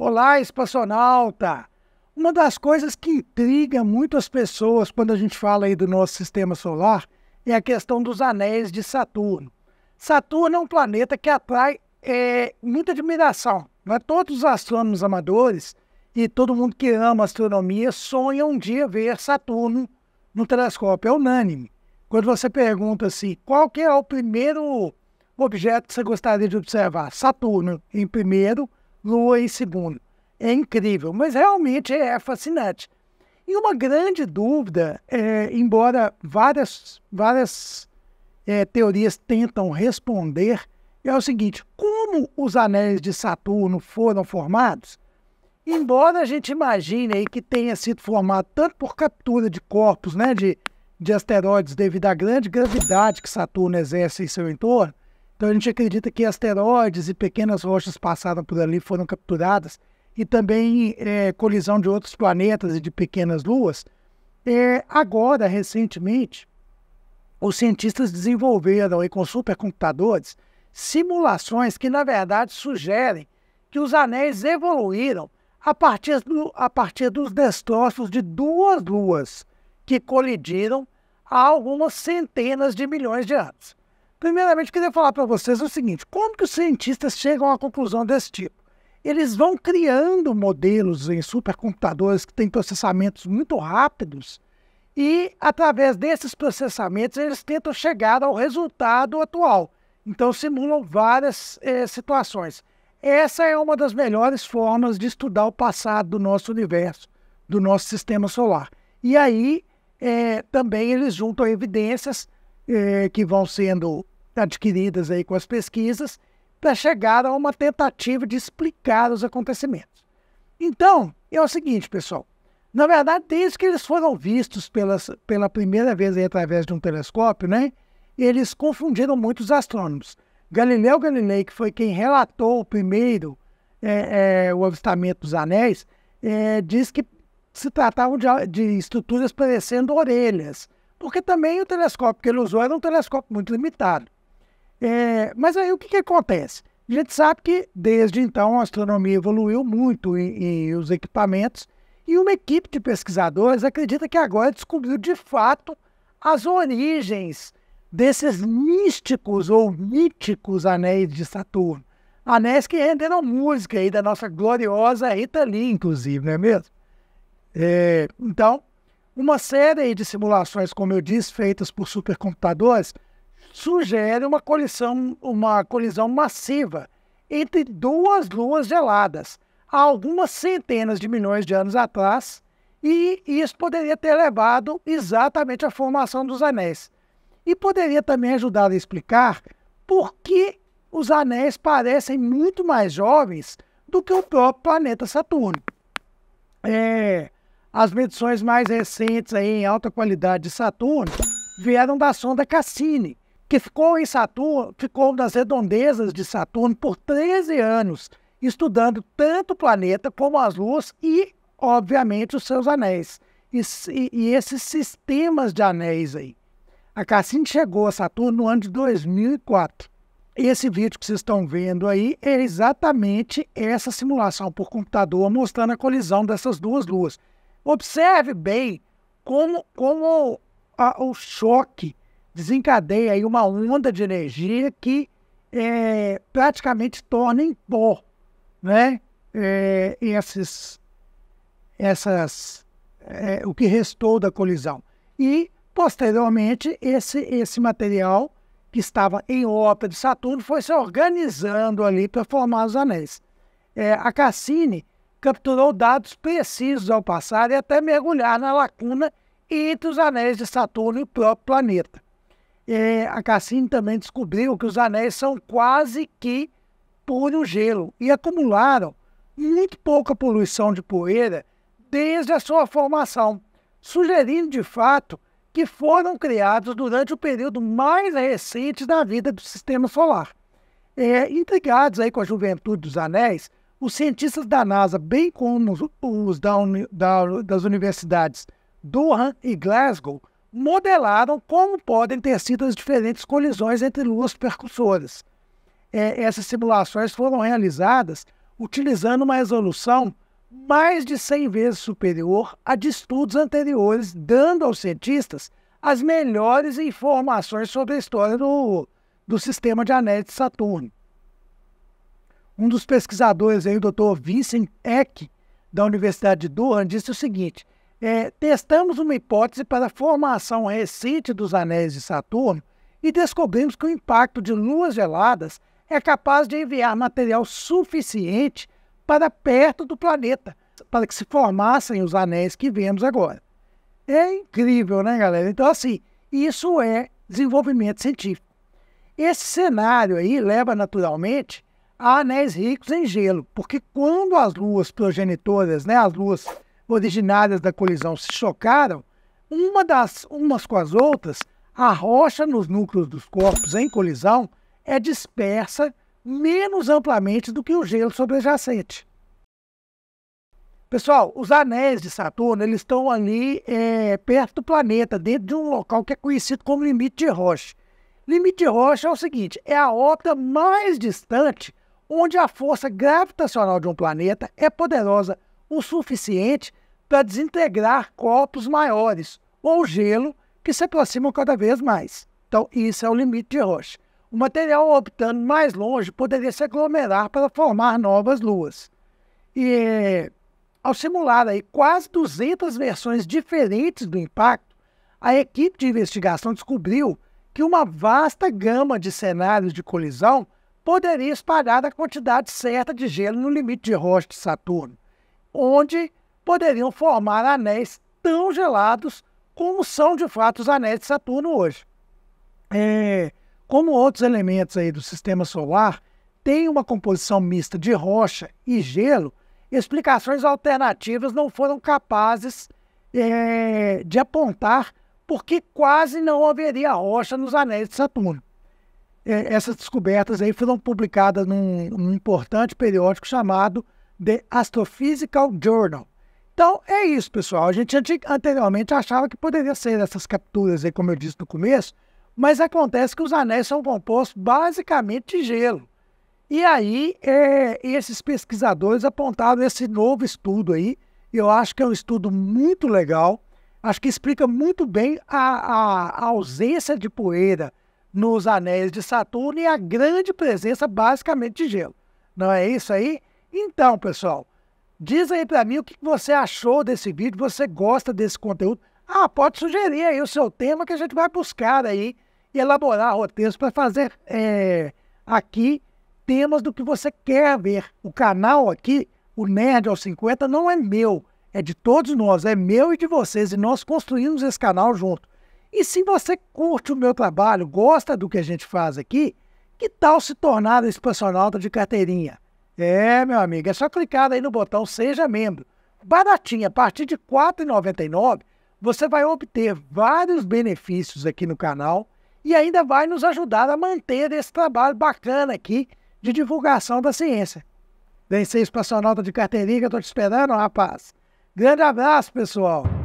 Olá, espaçonauta! Uma das coisas que intriga muito as pessoas quando a gente fala aí do nosso sistema solar é a questão dos anéis de Saturno. Saturno é um planeta que atrai é, muita admiração. Não é? Todos os astrônomos amadores e todo mundo que ama astronomia sonha um dia ver Saturno no telescópio. É unânime. Quando você pergunta assim, qual que é o primeiro objeto que você gostaria de observar? Saturno em primeiro Lua em segundo. É incrível, mas realmente é fascinante. E uma grande dúvida, é, embora várias, várias é, teorias tentam responder, é o seguinte: como os anéis de Saturno foram formados? Embora a gente imagine aí que tenha sido formado tanto por captura de corpos, né, de, de asteroides devido à grande gravidade que Saturno exerce em seu entorno, então a gente acredita que asteroides e pequenas rochas passaram por ali foram capturadas e também é, colisão de outros planetas e de pequenas luas. É, agora, recentemente, os cientistas desenvolveram e com supercomputadores simulações que, na verdade, sugerem que os anéis evoluíram a partir, do, a partir dos destroços de duas luas que colidiram há algumas centenas de milhões de anos. Primeiramente, queria falar para vocês o seguinte: como que os cientistas chegam a conclusão desse tipo? Eles vão criando modelos em supercomputadores que têm processamentos muito rápidos e, através desses processamentos, eles tentam chegar ao resultado atual. Então, simulam várias eh, situações. Essa é uma das melhores formas de estudar o passado do nosso universo, do nosso sistema solar. E aí, eh, também eles juntam evidências eh, que vão sendo adquiridas aí com as pesquisas para chegar a uma tentativa de explicar os acontecimentos. Então, é o seguinte, pessoal. Na verdade, desde que eles foram vistos pelas, pela primeira vez aí, através de um telescópio, né, eles confundiram muitos astrônomos. Galileu Galilei, que foi quem relatou primeiro é, é, o avistamento dos anéis, é, diz que se tratavam de, de estruturas parecendo orelhas, porque também o telescópio que ele usou era um telescópio muito limitado. É, mas aí o que, que acontece? A gente sabe que desde então a astronomia evoluiu muito em, em os equipamentos e uma equipe de pesquisadores acredita que agora descobriu de fato as origens desses místicos ou míticos anéis de Saturno. Anéis que renderam música aí da nossa gloriosa Rita Lee, inclusive, não é mesmo? É, então, uma série de simulações, como eu disse, feitas por supercomputadores, sugere uma colisão, uma colisão massiva entre duas luas geladas, há algumas centenas de milhões de anos atrás, e isso poderia ter levado exatamente à formação dos anéis. E poderia também ajudar a explicar por que os anéis parecem muito mais jovens do que o próprio planeta Saturno. É, as medições mais recentes aí, em alta qualidade de Saturno vieram da sonda Cassini, que ficou em Saturno, ficou nas redondezas de Saturno por 13 anos, estudando tanto o planeta como as luas e, obviamente, os seus anéis. E, e esses sistemas de anéis aí. A Cassini chegou a Saturno no ano de 2004. Esse vídeo que vocês estão vendo aí é exatamente essa simulação por computador mostrando a colisão dessas duas luas. Observe bem como, como a, o choque desencadeia aí uma onda de energia que é, praticamente torna em pó né? É, esses, essas, é, o que restou da colisão. E, posteriormente, esse, esse material que estava em órbita de Saturno foi se organizando ali para formar os anéis. É, a Cassini capturou dados precisos ao passar e até mergulhar na lacuna entre os anéis de Saturno e o próprio planeta. É, a Cassini também descobriu que os anéis são quase que puro gelo e acumularam muito pouca poluição de poeira desde a sua formação, sugerindo de fato que foram criados durante o período mais recente da vida do Sistema Solar. É, intrigados aí com a juventude dos anéis, os cientistas da NASA, bem como os da, da, das universidades Durham e Glasgow, modelaram como podem ter sido as diferentes colisões entre luas percussoras. É, essas simulações foram realizadas utilizando uma resolução mais de 100 vezes superior à de estudos anteriores, dando aos cientistas as melhores informações sobre a história do, do sistema de anéis de Saturno. Um dos pesquisadores, aí, o Dr. Vincent Eck, da Universidade de Durham, disse o seguinte: é, testamos uma hipótese para a formação recente dos anéis de Saturno e descobrimos que o impacto de luas geladas é capaz de enviar material suficiente para perto do planeta, para que se formassem os anéis que vemos agora. É incrível, né, galera? Então, assim, isso é desenvolvimento científico. Esse cenário aí leva, naturalmente, há anéis ricos em gelo, porque quando as luas progenitoras, né, as luas originárias da colisão se chocaram, uma das umas com as outras, a rocha nos núcleos dos corpos em colisão é dispersa menos amplamente do que o gelo sobrejacente. Pessoal, os anéis de Saturno eles estão ali é, perto do planeta, dentro de um local que é conhecido como limite de rocha. Limite de rocha é o seguinte: é a órbita mais distante onde a força gravitacional de um planeta é poderosa o suficiente para desintegrar corpos maiores ou gelo que se aproximam cada vez mais. Então, isso é o limite de Roche. O material orbitando mais longe poderia se aglomerar para formar novas luas. E ao simular aí quase 200 versões diferentes do impacto, a equipe de investigação descobriu que uma vasta gama de cenários de colisão poderia espalhar a quantidade certa de gelo no limite de rocha de Saturno, onde poderiam formar anéis tão gelados como são de fato os anéis de Saturno hoje. É, como outros elementos aí do sistema solar têm uma composição mista de rocha e gelo, explicações alternativas não foram capazes é, de apontar porque quase não haveria rocha nos anéis de Saturno. É, essas descobertas aí foram publicadas num, num importante periódico chamado The Astrophysical Journal. Então é isso, pessoal. A gente anteriormente achava que poderia ser essas capturas aí, como eu disse no começo, mas acontece que os anéis são compostos basicamente de gelo. E aí, é, esses pesquisadores apontaram esse novo estudo aí. Eu acho que é um estudo muito legal. Acho que explica muito bem a, a, a ausência de poeira nos anéis de Saturno e a grande presença basicamente de gelo. Não é isso aí? Então, pessoal, diz aí para mim o que você achou desse vídeo, você gosta desse conteúdo? Ah, pode sugerir aí o seu tema que a gente vai buscar aí e elaborar roteiros para fazer é, aqui temas do que você quer ver. O canal aqui, o Nerd aos 50, não é meu, é de todos nós, é meu e de vocês e nós construímos esse canal junto. E se você curte o meu trabalho, gosta do que a gente faz aqui, que tal se tornar um espaçonauta de carteirinha? É, meu amigo, é só clicar aí no botão Seja Membro. Baratinho, a partir de R$ 4,99, você vai obter vários benefícios aqui no canal e ainda vai nos ajudar a manter esse trabalho bacana aqui de divulgação da ciência. Vem ser espaçonauta de carteirinha que eu estou te esperando, rapaz. Grande abraço, pessoal!